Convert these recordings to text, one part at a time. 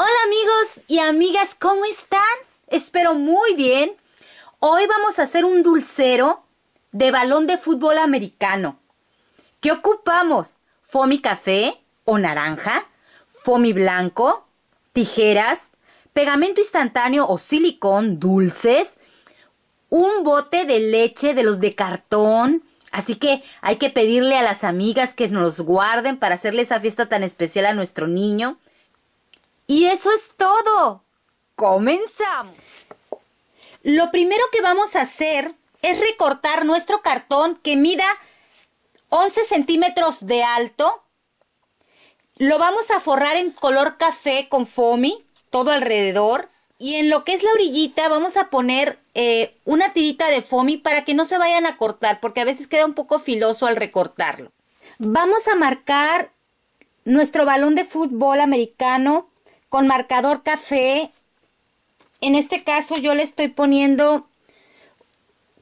Hola amigos y amigas, ¿cómo están? Espero muy bien. Hoy vamos a hacer un dulcero de balón de fútbol americano. ¿Qué ocupamos? Fomi café o naranja, fomi blanco, tijeras, pegamento instantáneo o silicón, dulces, un bote de leche de los de cartón. Así que hay que pedirle a las amigas que nos guarden para hacerle esa fiesta tan especial a nuestro niño. Y eso es todo. Comenzamos. Lo primero que vamos a hacer es recortar nuestro cartón que mida 11 centímetros de alto. Lo vamos a forrar en color café con foamy todo alrededor. Y en lo que es la orillita vamos a poner eh, una tirita de foamy para que no se vayan a cortar, porque a veces queda un poco filoso al recortarlo. Vamos a marcar nuestro balón de fútbol americano con marcador café. En este caso yo le estoy poniendo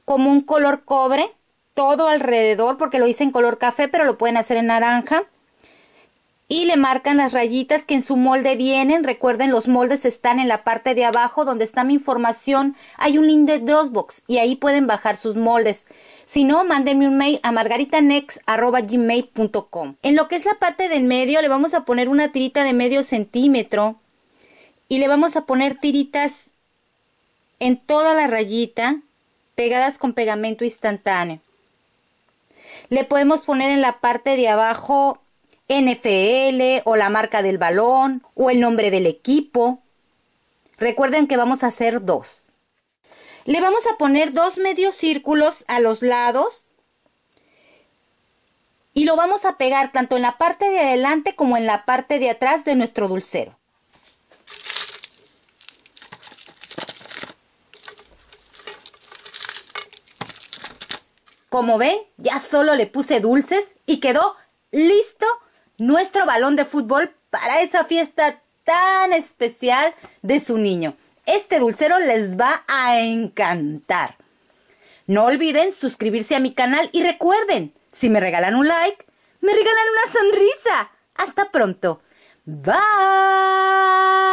como un color cobre todo alrededor porque lo hice en color café, pero lo pueden hacer en naranja y le marcan las rayitas que en su molde vienen. Recuerden, los moldes están en la parte de abajo donde está mi información. Hay un link de Dropbox y ahí pueden bajar sus moldes. Si no, mándenme un mail a margaritanex.gmail.com. En lo que es la parte del medio, le vamos a poner una tirita de medio centímetro y le vamos a poner tiritas en toda la rayita pegadas con pegamento instantáneo. Le podemos poner en la parte de abajo NFL o la marca del balón o el nombre del equipo. Recuerden que vamos a hacer dos. Le vamos a poner dos medios círculos a los lados y lo vamos a pegar tanto en la parte de adelante como en la parte de atrás de nuestro dulcero. Como ven, ya solo le puse dulces y quedó listo nuestro balón de fútbol para esa fiesta tan especial de su niño. Este dulcero les va a encantar. No olviden suscribirse a mi canal y recuerden, si me regalan un like, me regalan una sonrisa. Hasta pronto. Bye.